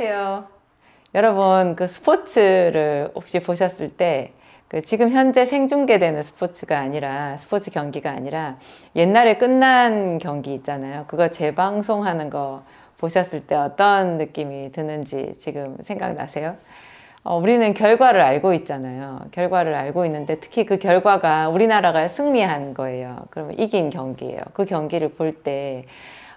안녕하세요. 여러분, 그 스포츠를 혹시 보셨을 때, 그 지금 현재 생중계되는 스포츠가 아니라, 스포츠 경기가 아니라, 옛날에 끝난 경기 있잖아요. 그거 재방송하는 거 보셨을 때 어떤 느낌이 드는지 지금 생각나세요? 어, 우리는 결과를 알고 있잖아요. 결과를 알고 있는데 특히 그 결과가 우리나라가 승리한 거예요. 그러면 이긴 경기예요. 그 경기를 볼때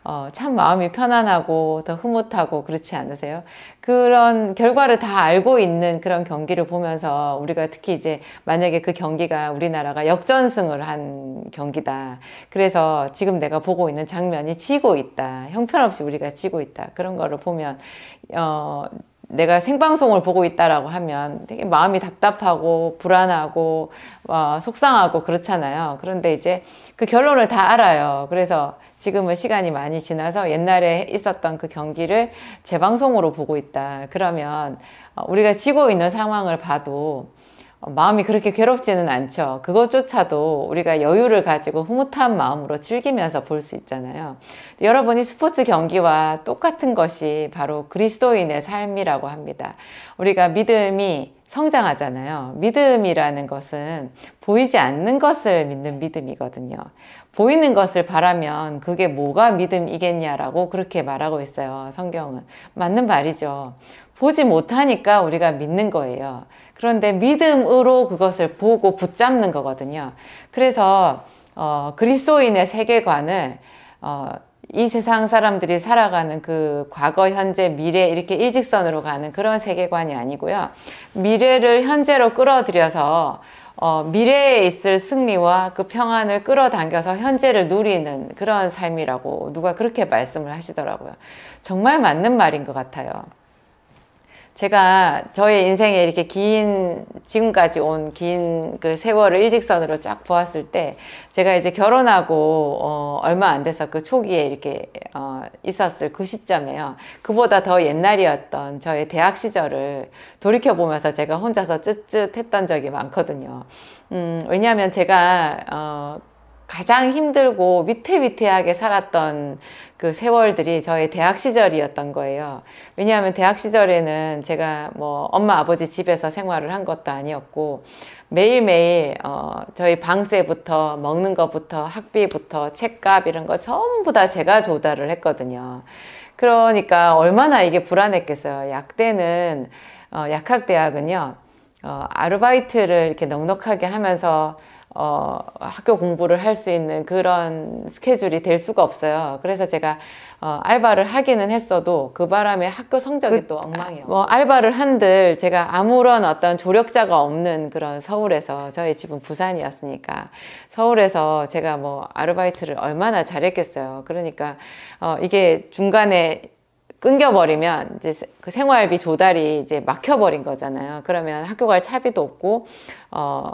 어, 참 마음이 편안하고 더 흐뭇하고 그렇지 않으세요? 그런 결과를 다 알고 있는 그런 경기를 보면서 우리가 특히 이제 만약에 그 경기가 우리나라가 역전승을 한 경기다. 그래서 지금 내가 보고 있는 장면이 지고 있다. 형편없이 우리가 지고 있다. 그런 거를 보면 어, 내가 생방송을 보고 있다라고 하면 되게 마음이 답답하고 불안하고 어, 속상하고 그렇잖아요. 그런데 이제 그 결론을 다 알아요. 그래서 지금은 시간이 많이 지나서 옛날에 있었던 그 경기를 재방송으로 보고 있다. 그러면 어, 우리가 지고 있는 상황을 봐도 마음이 그렇게 괴롭지는 않죠. 그것조차도 우리가 여유를 가지고 흐뭇한 마음으로 즐기면서 볼 수 있잖아요. 여러분이 스포츠 경기와 똑같은 것이 바로 그리스도인의 삶이라고 합니다. 우리가 믿음이 성장하잖아요. 믿음이라는 것은 보이지 않는 것을 믿는 믿음이거든요. 보이는 것을 바라면 그게 뭐가 믿음이겠냐라고 그렇게 말하고 있어요. 성경은. 맞는 말이죠. 보지 못하니까 우리가 믿는 거예요. 그런데 믿음으로 그것을 보고 붙잡는 거거든요. 그래서 어, 그리스도인의 세계관을 어, 이 세상 사람들이 살아가는 그 과거, 현재, 미래 이렇게 일직선으로 가는 그런 세계관이 아니고요. 미래를 현재로 끌어들여서 어, 미래에 있을 승리와 그 평안을 끌어당겨서 현재를 누리는 그런 삶이라고 누가 그렇게 말씀을 하시더라고요. 정말 맞는 말인 것 같아요. 제가 저의 인생에 이렇게 긴 지금까지 온 긴 그 세월을 일직선으로 쫙 보았을 때 제가 이제 결혼하고 어, 얼마 안 돼서 그 초기에 이렇게 어, 있었을 그 시점에요 그보다 더 옛날이었던 저의 대학 시절을 돌이켜 보면서 제가 혼자서 쯧쯧했던 적이 많거든요. 음, 왜냐하면 제가 어, 가장 힘들고 위태위태하게 살았던 그 세월들이 저의 대학 시절이었던 거예요. 왜냐하면 대학 시절에는 제가 뭐 엄마 아버지 집에서 생활을 한 것도 아니었고 매일매일 어 저희 방세부터 먹는 것부터 학비부터 책값 이런 거 전부 다 제가 조달을 했거든요. 그러니까 얼마나 이게 불안했겠어요. 약대는 어 약학대학은요. 어 아르바이트를 이렇게 넉넉하게 하면서 어, 학교 공부를 할 수 있는 그런 스케줄이 될 수가 없어요. 그래서 제가 어, 알바를 하기는 했어도 그 바람에 학교 성적이 그, 또 엉망이에요. 뭐 알바를 한들 제가 아무런 어떤 조력자가 없는 그런 서울에서 저희 집은 부산이었으니까 서울에서 제가 뭐 아르바이트를 얼마나 잘했겠어요. 그러니까 어, 이게 중간에 끊겨버리면 이제 그 생활비 조달이 이제 막혀버린 거잖아요. 그러면 학교 갈 차비도 없고 어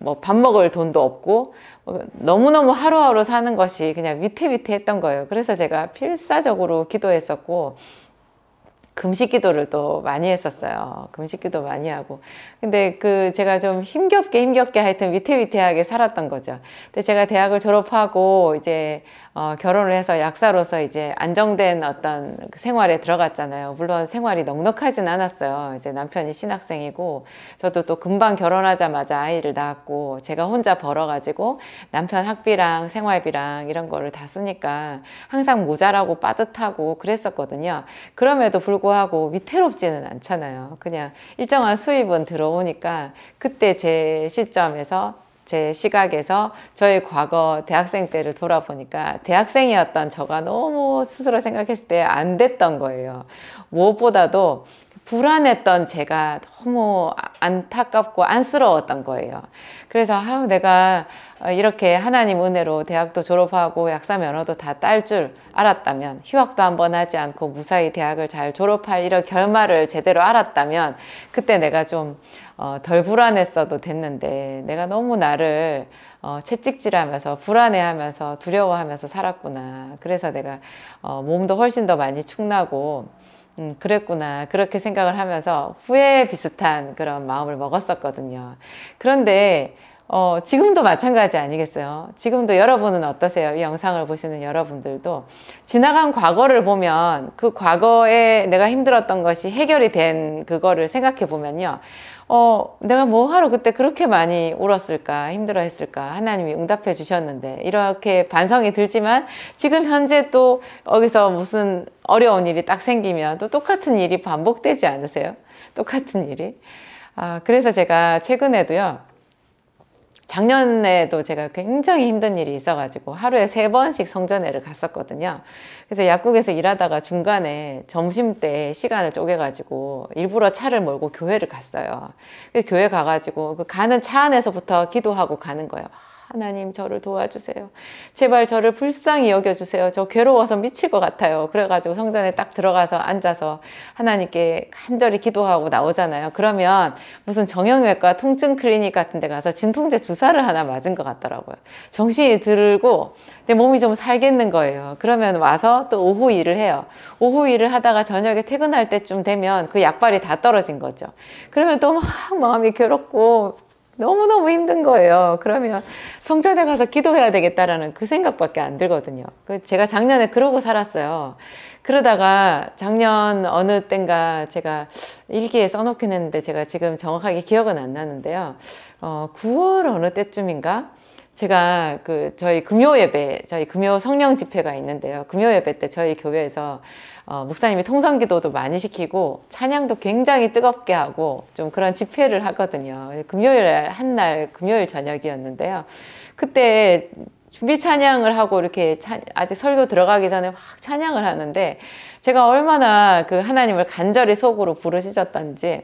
뭐밥 먹을 돈도 없고 뭐 너무너무 하루하루 사는 것이 그냥 위태위태했던 거예요. 그래서 제가 필사적으로 기도했었고 금식 기도를 또 많이 했었어요. 금식 기도 많이 하고. 근데 그 제가 좀 힘겹게 힘겹게 하여튼 위태위태하게 살았던 거죠. 근데 제가 대학을 졸업하고 이제 어, 결혼을 해서 약사로서 이제 안정된 어떤 그 생활에 들어갔잖아요. 물론 생활이 넉넉하진 않았어요. 이제 남편이 신학생이고 저도 또 금방 결혼하자마자 아이를 낳았고 제가 혼자 벌어가지고 남편 학비랑 생활비랑 이런 거를 다 쓰니까 항상 모자라고 빠듯하고 그랬었거든요. 그럼에도 불구하고 불구하고 위태롭지는 않잖아요. 그냥 일정한 수입은 들어오니까 그때 제 시점에서 제 시각에서 저의 과거 대학생 때를 돌아보니까 대학생이었던 저가 너무 스스로 생각했을 때 안 됐던 거예요. 무엇보다도 불안했던 제가 너무 아, 안타깝고 안쓰러웠던 거예요. 그래서 아 내가 어, 이렇게 하나님 은혜로 대학도 졸업하고 약사 면허도 다 딸 줄 알았다면 휴학도 한번 하지 않고 무사히 대학을 잘 졸업할 이런 결말을 제대로 알았다면 그때 내가 좀덜 어, 불안했어도 됐는데 내가 너무 나를 어, 채찍질하면서 불안해하면서 두려워하면서 살았구나. 그래서 내가 어, 몸도 훨씬 더 많이 축나고 음, 그랬구나 그렇게 생각을 하면서 후회 비슷한 그런 마음을 먹었었거든요 그런데 어, 지금도 마찬가지 아니겠어요? 지금도 여러분은 어떠세요? 이 영상을 보시는 여러분들도 지나간 과거를 보면 그 과거에 내가 힘들었던 것이 해결이 된 그거를 생각해 보면요. 어, 내가 뭐하러 그때 그렇게 많이 울었을까, 힘들어 했을까, 하나님이 응답해 주셨는데, 이렇게 반성이 들지만, 지금 현재 또 여기서 무슨 어려운 일이 딱 생기면 또 똑같은 일이 반복되지 않으세요? 똑같은 일이. 아, 그래서 제가 최근에도요, 작년에도 제가 굉장히 힘든 일이 있어가지고 하루에 세 번씩 성전회를 갔었거든요. 그래서 약국에서 일하다가 중간에 점심 때 시간을 쪼개가지고 일부러 차를 몰고 교회를 갔어요. 그 교회 가가지고 그 가는 차 안에서부터 기도하고 가는 거예요. 하나님 저를 도와주세요. 제발 저를 불쌍히 여겨주세요. 저 괴로워서 미칠 것 같아요. 그래가지고 성전에 딱 들어가서 앉아서 하나님께 간절히 기도하고 나오잖아요. 그러면 무슨 정형외과 통증 클리닉 같은 데 가서 진통제 주사를 하나 맞은 것 같더라고요. 정신이 들고 내 몸이 좀 살겠는 거예요. 그러면 와서 또 오후 일을 해요. 오후 일을 하다가 저녁에 퇴근할 때쯤 되면 그 약발이 다 떨어진 거죠. 그러면 또 막 마음이 괴롭고 너무너무 힘든 거예요. 그러면 성전에 가서 기도해야 되겠다라는 그 생각밖에 안 들거든요. 그 제가 작년에 그러고 살았어요. 그러다가 작년 어느 땐가 제가 일기에 써놓긴 했는데 제가 지금 정확하게 기억은 안 나는데요. 어, 9월 어느 때쯤인가? 제가 그 저희 금요 예배, 저희 금요 성령 집회가 있는데요. 금요 예배 때 저희 교회에서 어, 목사님이 통성기도도 많이 시키고 찬양도 굉장히 뜨겁게 하고 좀 그런 집회를 하거든요. 금요일 한날 금요일 저녁이었는데요. 그때 준비 찬양을 하고 이렇게 찬, 아직 설교 들어가기 전에 확 찬양을 하는데 제가 얼마나 그 하나님을 간절히 속으로 부르짖었던지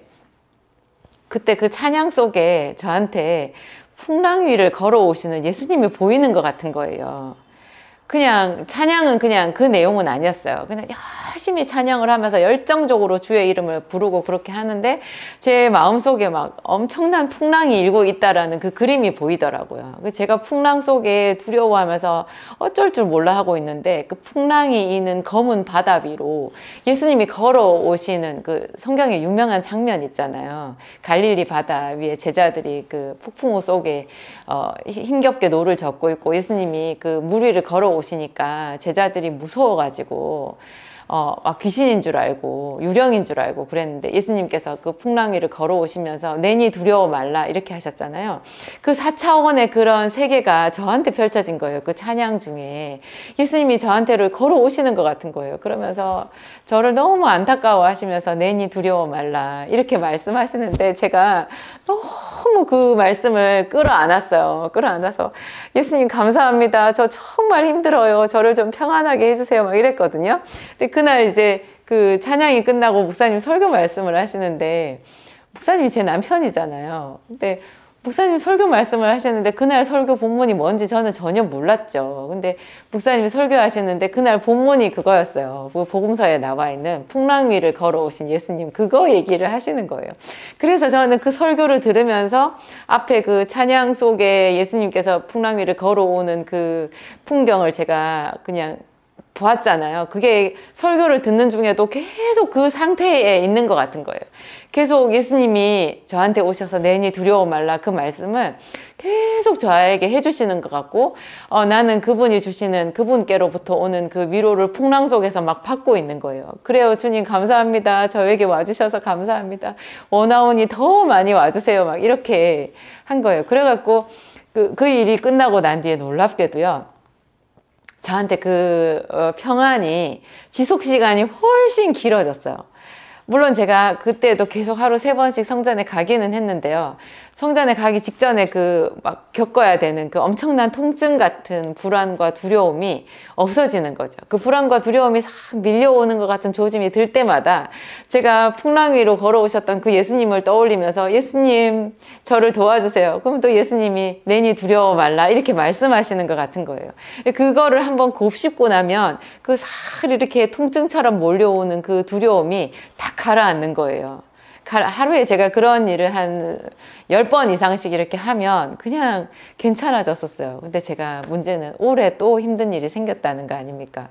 그때 그 찬양 속에 저한테 풍랑 위를 걸어오시는 예수님이 보이는 것 같은 거예요. 그냥 찬양은 그냥 그 내용은 아니었어요. 그냥 열심히 찬양을 하면서 열정적으로 주의 이름을 부르고 그렇게 하는데 제 마음속에 막 엄청난 풍랑이 일고 있다라는 그 그림이 보이더라고요. 그 제가 풍랑 속에 두려워하면서 어쩔 줄 몰라 하고 있는데 그 풍랑이 있는 검은 바다 위로 예수님이 걸어오시는 그 성경에 유명한 장면 있잖아요. 갈릴리 바다 위에 제자들이 그 폭풍우 속에 어, 힘겹게 노를 젓고 있고 예수님이 그 물 위를 걸어오시니까 제자들이 무서워가지고 어, 아, 귀신인 줄 알고 유령인 줄 알고 그랬는데 예수님께서 그 풍랑위를 걸어오시면서 내니 두려워 말라 이렇게 하셨잖아요. 그 4차원의 그런 세계가 저한테 펼쳐진 거예요. 그 찬양 중에 예수님이 저한테를 걸어오시는 것 같은 거예요. 그러면서 저를 너무 안타까워하시면서 내니 두려워 말라 이렇게 말씀하시는데 제가 너무 그 말씀을 끌어안았어요. 끌어안아서 예수님 감사합니다. 저 정말 힘들어요. 저를 좀 평안하게 해주세요. 막 이랬거든요. 근데 그날 이제 그 찬양이 끝나고 목사님 설교 말씀을 하시는데 목사님이 제 남편이잖아요. 근데 목사님 설교 말씀을 하셨는데 그날 설교 본문이 뭔지 저는 전혀 몰랐죠. 근데 목사님이 설교하시는데 그날 본문이 그거였어요. 그 복음서에 나와 있는 풍랑 위를 걸어오신 예수님 그거 얘기를 하시는 거예요. 그래서 저는 그 설교를 들으면서 앞에 그 찬양 속에 예수님께서 풍랑 위를 걸어오는 그 풍경을 제가 그냥 보았잖아요. 그게 설교를 듣는 중에도 계속 그 상태에 있는 것 같은 거예요. 계속 예수님이 저한테 오셔서 내니 두려워 말라 그 말씀을 계속 저에게 해주시는 것 같고, 어, 나는 그분이 주시는 그분께로부터 오는 그 위로를 풍랑 속에서 막 받고 있는 거예요. 그래요, 주님 감사합니다. 저에게 와주셔서 감사합니다. 원하오니 더 많이 와주세요. 막 이렇게 한 거예요. 그래갖고 그, 그 일이 끝나고 난 뒤에 놀랍게도요. 저한테 그 어, 평안이 지속 시간이 훨씬 길어졌어요. 물론 제가 그때도 계속 하루 세 번씩 성전에 가기는 했는데요. 성전에 가기 직전에 그 막 겪어야 되는 그 엄청난 통증 같은 불안과 두려움이 없어지는 거죠. 그 불안과 두려움이 싹 밀려오는 것 같은 조짐이 들 때마다 제가 풍랑 위로 걸어오셨던 그 예수님을 떠올리면서 예수님 저를 도와주세요. 그럼 또 예수님이 내니 두려워 말라 이렇게 말씀하시는 것 같은 거예요. 그거를 한번 곱씹고 나면 그 싹 이렇게 통증처럼 몰려오는 그 두려움이 탁 가라앉는 거예요. 하루에 제가 그런 일을 한 열 번 이상씩 이렇게 하면 그냥 괜찮아졌었어요. 근데 제가 문제는 올해 또 힘든 일이 생겼다는 거 아닙니까?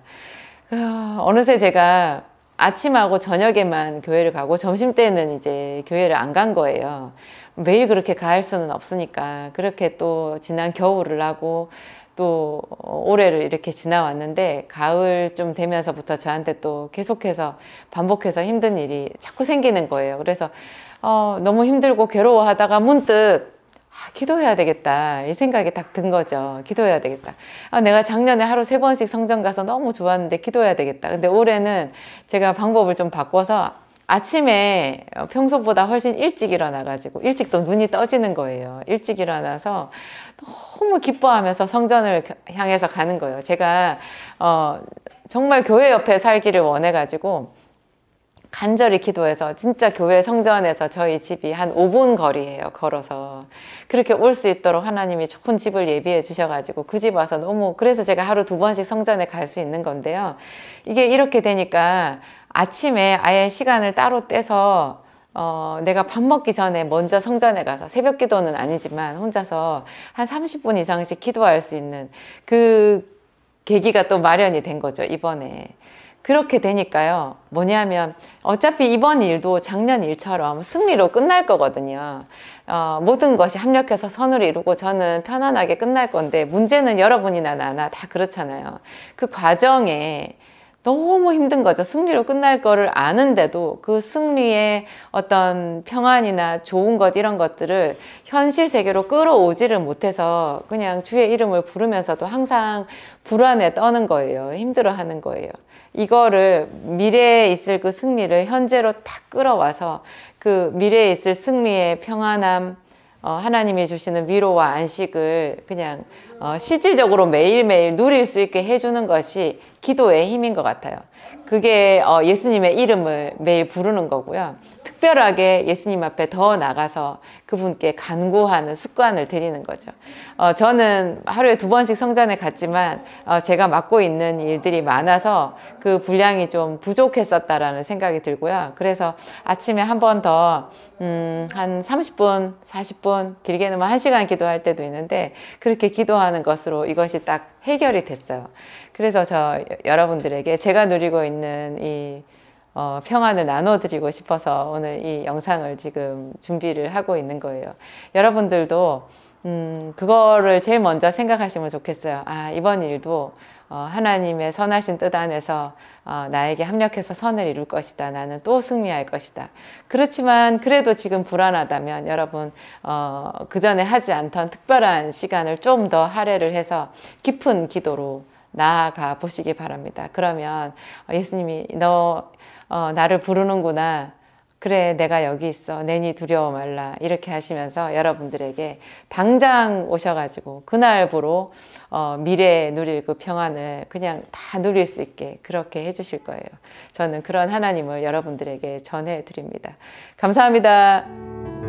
어, 어느새 제가 아침하고 저녁에만 교회를 가고 점심 때는 이제 교회를 안 간 거예요. 매일 그렇게 가할 수는 없으니까 그렇게 또 지난 겨울을 하고 또 어, 올해를 이렇게 지나왔는데 가을 좀 되면서부터 저한테 또 계속해서 반복해서 힘든 일이 자꾸 생기는 거예요. 그래서 어, 너무 힘들고 괴로워하다가 문득 아, 기도해야 되겠다 이 생각이 딱 든 거죠. 기도해야 되겠다. 아, 내가 작년에 하루 세 번씩 성전 가서 너무 좋았는데 기도해야 되겠다. 근데 올해는 제가 방법을 좀 바꿔서 아침에 어, 평소보다 훨씬 일찍 일어나가지고 일찍 또 눈이 떠지는 거예요. 일찍 일어나서 너무 기뻐하면서 성전을 향해서 가는 거예요. 제가 어, 정말 교회 옆에 살기를 원해가지고 간절히 기도해서 진짜 교회 성전에서 저희 집이 한 5분 거리예요. 걸어서 그렇게 올 수 있도록 하나님이 좋은 집을 예비해 주셔가지고 그 집 와서 너무 그래서 제가 하루 두 번씩 성전에 갈 수 있는 건데요. 이게 이렇게 되니까 아침에 아예 시간을 따로 떼서 어, 내가 밥 먹기 전에 먼저 성전에 가서 새벽 기도는 아니지만 혼자서 한 30분 이상씩 기도할 수 있는 그 계기가 또 마련이 된 거죠, 이번에. 그렇게 되니까요. 뭐냐면 어차피 이번 일도 작년 일처럼 승리로 끝날 거거든요. 어, 모든 것이 합력해서 선을 이루고 저는 편안하게 끝날 건데 문제는 여러분이나 나나 다 그렇잖아요. 그 과정에 너무 힘든 거죠. 승리로 끝날 거를 아는데도 그 승리의 어떤 평안이나 좋은 것 이런 것들을 현실 세계로 끌어오지를 못해서 그냥 주의 이름을 부르면서도 항상 불안에 떠는 거예요. 힘들어 하는 거예요. 이거를 미래에 있을 그 승리를 현재로 탁 끌어와서 그 미래에 있을 승리의 평안함, 어, 하나님이 주시는 위로와 안식을 그냥 어, 실질적으로 매일매일 누릴 수 있게 해주는 것이 기도의 힘인 것 같아요. 그게 어, 예수님의 이름을 매일 부르는 거고요. 특별하게 예수님 앞에 더 나가서 그분께 간구하는 습관을 드리는 거죠. 어, 저는 하루에 두 번씩 성전에 갔지만 어, 제가 맡고 있는 일들이 많아서 그 분량이 좀 부족했었다라는 생각이 들고요. 그래서 아침에 한 번 더, 음, 한 30분, 40분, 길게는 뭐 1시간 기도할 때도 있는데 그렇게 기도하 기도하는 것으로 이것이 딱 해결이 됐어요. 그래서 저 여러분들에게 제가 누리고 있는 이 어, 평안을 나눠드리고 싶어서 오늘 이 영상을 지금 준비를 하고 있는 거예요. 여러분들도 음, 그거를 제일 먼저 생각하시면 좋겠어요. 아, 이번 일도 어, 하나님의 선하신 뜻 안에서 어, 나에게 합력해서 선을 이룰 것이다. 나는 또 승리할 것이다. 그렇지만 그래도 지금 불안하다면 여러분 어, 그 전에 하지 않던 특별한 시간을 좀 더 할애를 해서 깊은 기도로 나아가 보시기 바랍니다. 그러면 예수님이 너 나를 부르는구나. 그래 내가 여기 있어 내니 두려워 말라 이렇게 하시면서 여러분들에게 당장 오셔가지고 그날부로 어, 미래에 누릴 그 평안을 그냥 다 누릴 수 있게 그렇게 해주실 거예요. 저는 그런 하나님을 여러분들에게 전해드립니다. 감사합니다.